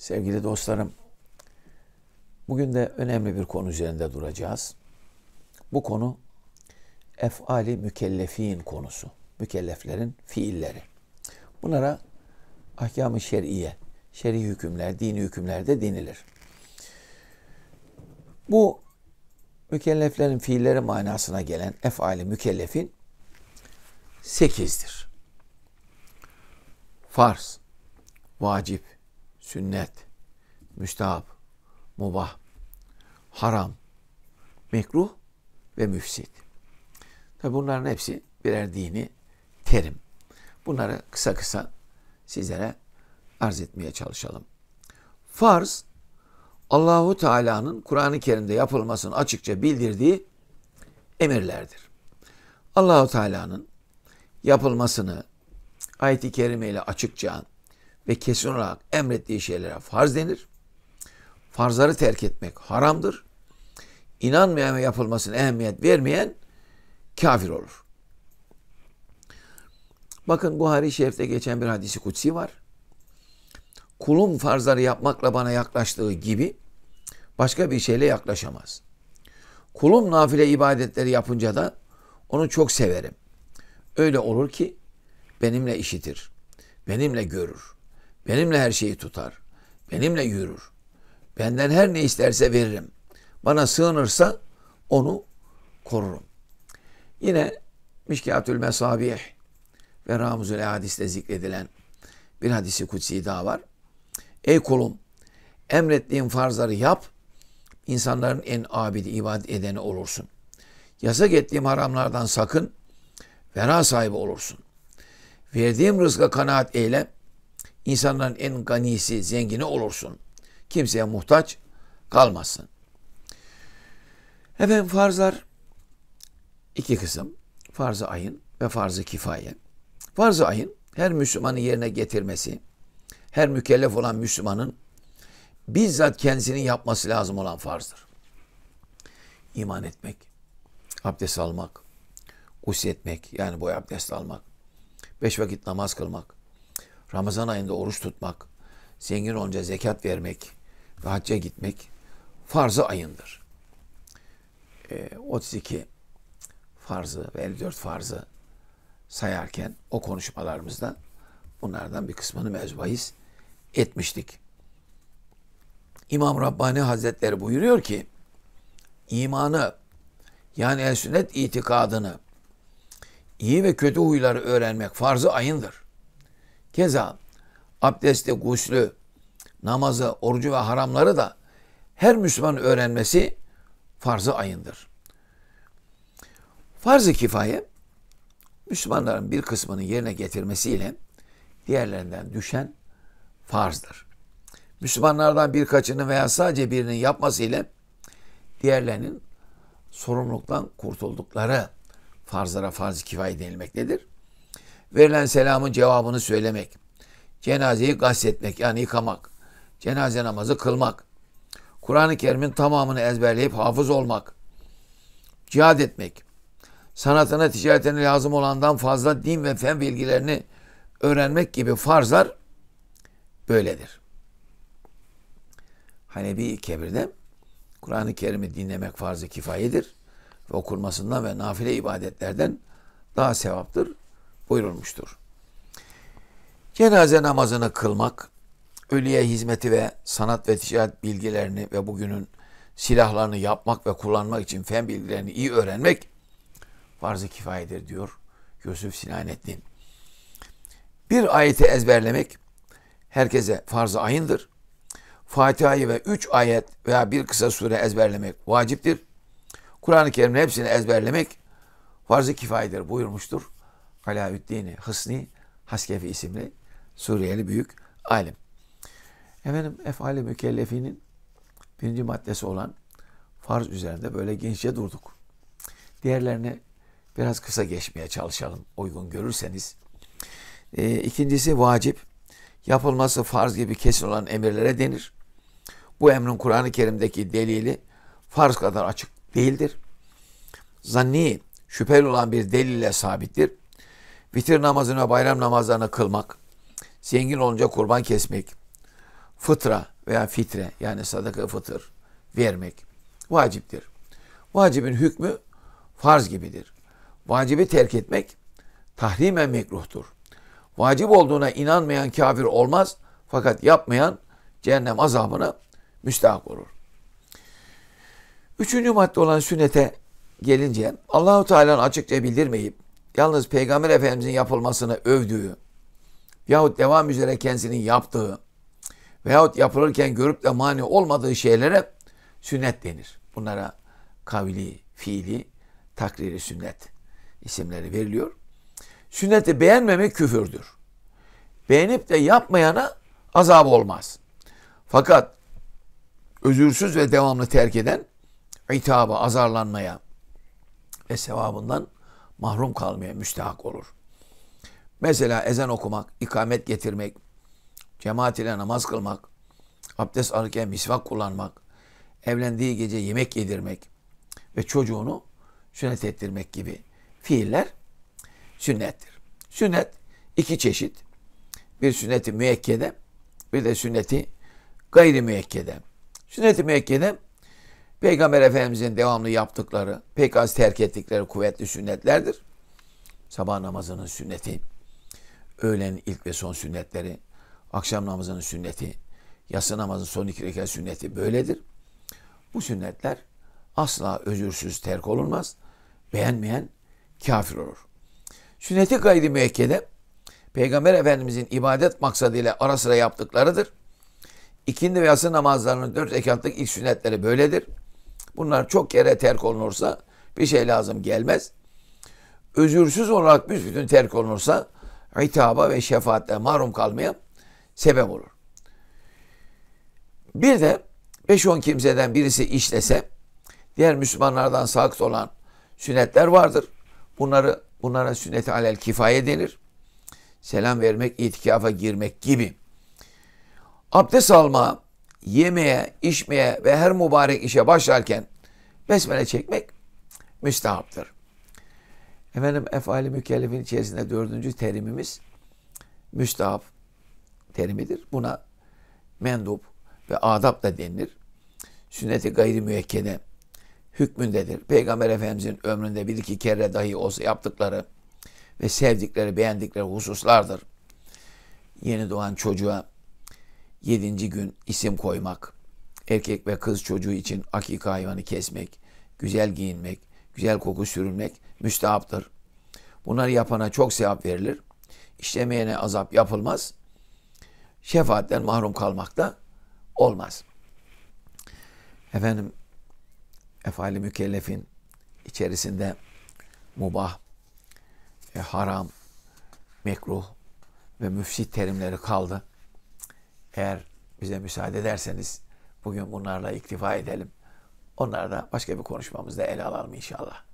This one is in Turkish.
Sevgili dostlarım, bugün de önemli bir konu üzerinde duracağız. Bu konu efali mükellefin konusu. Mükelleflerin fiilleri. Bunlara ahkam-ı şer'iye, şer'i hükümler, dini hükümler de denilir. Bu mükelleflerin fiilleri manasına gelen efali mükellefin sekizdir. Farz, vacip, sünnet, müstahap, mubah, haram, mekruh ve müfsit. Tabi bunların hepsi birer dini terim. Bunları kısa kısa sizlere arz etmeye çalışalım. Farz Allahu Teala'nın Kur'an-ı Kerim'de yapılmasını açıkça bildirdiği emirlerdir. Allahu Teala'nın yapılmasını ayet-i kerime ile açıkça ve kesin olarak emrettiği şeylere farz denir. Farzları terk etmek haramdır. İnanmayan ve yapılmasına ehemmiyet vermeyen kafir olur. Bakın Buhari Şerif'te geçen bir hadisi kutsi var. Kulum farzları yapmakla bana yaklaştığı gibi başka bir şeyle yaklaşamaz. Kulum nafile ibadetleri yapınca da onu çok severim. Öyle olur ki benimle işitir, benimle görür. Benimle her şeyi tutar. Benimle yürür. Benden her ne isterse veririm. Bana sığınırsa onu korurum. Yine Mişkatül Mesabih ve Ramuzül Hadis'te zikredilen bir hadisi kutsi daha var. Ey kulum emrettiğim farzları yap insanların en abidi ibadet edeni olursun. Yasak ettiğim haramlardan sakın vera sahibi olursun. Verdiğim rızka kanaat eyle İnsanların en ganisi, zengini olursun. Kimseye muhtaç kalmazsın. Efendim farzlar iki kısım. Farz-ı ayın ve farz-ı kifaye. Farz-ı ayın her Müslümanın yerine getirmesi, her mükellef olan Müslümanın bizzat kendisinin yapması lazım olan farzdır. İman etmek, abdest almak, usul yani boy abdest almak, beş vakit namaz kılmak, Ramazan ayında oruç tutmak, zengin olunca zekat vermek ve hacca gitmek farzı ayındır. E, ee, 32 farzı ve 54 farzı sayarken o konuşmalarımızda bunlardan bir kısmını mezbahis etmiştik. İmam Rabbani Hazretleri buyuruyor ki imanı yani el sünnet itikadını iyi ve kötü huyları öğrenmek farzı ayındır. Keza abdesti, guslü, namazı, orucu ve haramları da her Müslüman öğrenmesi farz-ı ayındır. Farz-ı kifaye Müslümanların bir kısmını yerine getirmesiyle diğerlerinden düşen farzdır. Müslümanlardan birkaçını veya sadece birinin yapmasıyla diğerlerinin sorumluluktan kurtuldukları farzlara farz-ı kifaye denilmektedir. Verilen selamın cevabını söylemek. Cenazeyi gazetmek yani yıkamak. Cenaze namazı kılmak. Kur'an-ı Kerim'in tamamını ezberleyip hafız olmak. Cihad etmek. Sanatına, ticaretine lazım olandan fazla din ve fen bilgilerini öğrenmek gibi farzlar böyledir. Hani bir kebirde Kur'an-ı Kerim'i dinlemek farz-ı kifayedir. Ve okunmasından ve nafile ibadetlerden daha sevaptır buyurulmuştur. Cenaze namazını kılmak, ölüye hizmeti ve sanat ve ticaret bilgilerini ve bugünün silahlarını yapmak ve kullanmak için fen bilgilerini iyi öğrenmek farz-ı kifayedir diyor Yusuf Sinanettin. Bir ayeti ezberlemek herkese farz-ı ayındır. Fatiha'yı ve üç ayet veya bir kısa sure ezberlemek vaciptir. Kur'an-ı Kerim'in hepsini ezberlemek farz-ı kifayedir buyurmuştur Felaüddin Hısni Haskefi isimli Suriyeli büyük alim. Efendim efali mükellefinin birinci maddesi olan farz üzerinde böyle genççe durduk. Diğerlerini biraz kısa geçmeye çalışalım uygun görürseniz. E, ikincisi vacip. Yapılması farz gibi kesin olan emirlere denir. Bu emrin Kur'an-ı Kerim'deki delili farz kadar açık değildir. Zanni şüpheli olan bir delille sabittir. Vitir namazını ve bayram namazlarını kılmak, zengin olunca kurban kesmek, fıtra veya fitre yani sadaka fıtır vermek vaciptir. Vacibin hükmü farz gibidir. Vacibi terk etmek tahrimen mekruhtur. Vacip olduğuna inanmayan kafir olmaz fakat yapmayan cehennem azabına müstahak olur. Üçüncü madde olan sünnete gelince Allahu Teala'nın açıkça bildirmeyip yalnız Peygamber Efendimizin yapılmasını övdüğü yahut devam üzere kendisinin yaptığı veyahut yapılırken görüp de mani olmadığı şeylere sünnet denir. Bunlara kavli, fiili, takriri sünnet isimleri veriliyor. Sünneti beğenmemek küfürdür. Beğenip de yapmayana azap olmaz. Fakat özürsüz ve devamlı terk eden itaba, azarlanmaya ve sevabından mahrum kalmaya müstehak olur. Mesela ezan okumak, ikamet getirmek, cemaat ile namaz kılmak, abdest alırken misvak kullanmak, evlendiği gece yemek yedirmek ve çocuğunu sünnet ettirmek gibi fiiller sünnettir. Sünnet iki çeşit. Bir sünneti müekkede, bir de sünneti gayri müekkede. Sünneti müekkede Peygamber Efendimizin devamlı yaptıkları, pek az terk ettikleri kuvvetli sünnetlerdir. Sabah namazının sünneti, öğlenin ilk ve son sünnetleri, akşam namazının sünneti, yatsı namazın son iki rekat sünneti böyledir. Bu sünnetler asla özürsüz terk olunmaz. Beğenmeyen kafir olur. Sünneti gayri müekkede Peygamber Efendimizin ibadet maksadıyla ara sıra yaptıklarıdır. İkindi ve yatsı namazlarının dört rekatlık ilk sünnetleri böyledir. Bunlar çok kere terk olunursa bir şey lazım gelmez. Özürsüz olarak büsbütün terk olunursa hitaba ve şefaatle mahrum kalmaya sebep olur. Bir de 5-10 kimseden birisi işlese diğer Müslümanlardan sakıt olan sünnetler vardır. Bunları bunlara sünnet-i alel kifaye denir. Selam vermek, itikafa girmek gibi. Abdest alma, yemeye, içmeye ve her mübarek işe başlarken besmele çekmek müstahaptır. Efendim efali mükellefin içerisinde dördüncü terimimiz müstahap terimidir. Buna mendup ve adab da denilir. Sünneti gayri müekkede hükmündedir. Peygamber Efendimizin ömründe bir iki kere dahi olsa yaptıkları ve sevdikleri, beğendikleri hususlardır. Yeni doğan çocuğa Yedinci gün isim koymak, erkek ve kız çocuğu için akika hayvanı kesmek, güzel giyinmek, güzel koku sürülmek müstehaptır. Bunları yapana çok sevap verilir. İşlemeyene azap yapılmaz. Şefaatten mahrum kalmak da olmaz. Efendim, efali mükellefin içerisinde mubah, e, haram, mekruh ve müfsit terimleri kaldı. Eğer bize müsaade ederseniz bugün bunlarla iktifa edelim. Onları da başka bir konuşmamızda ele alalım inşallah.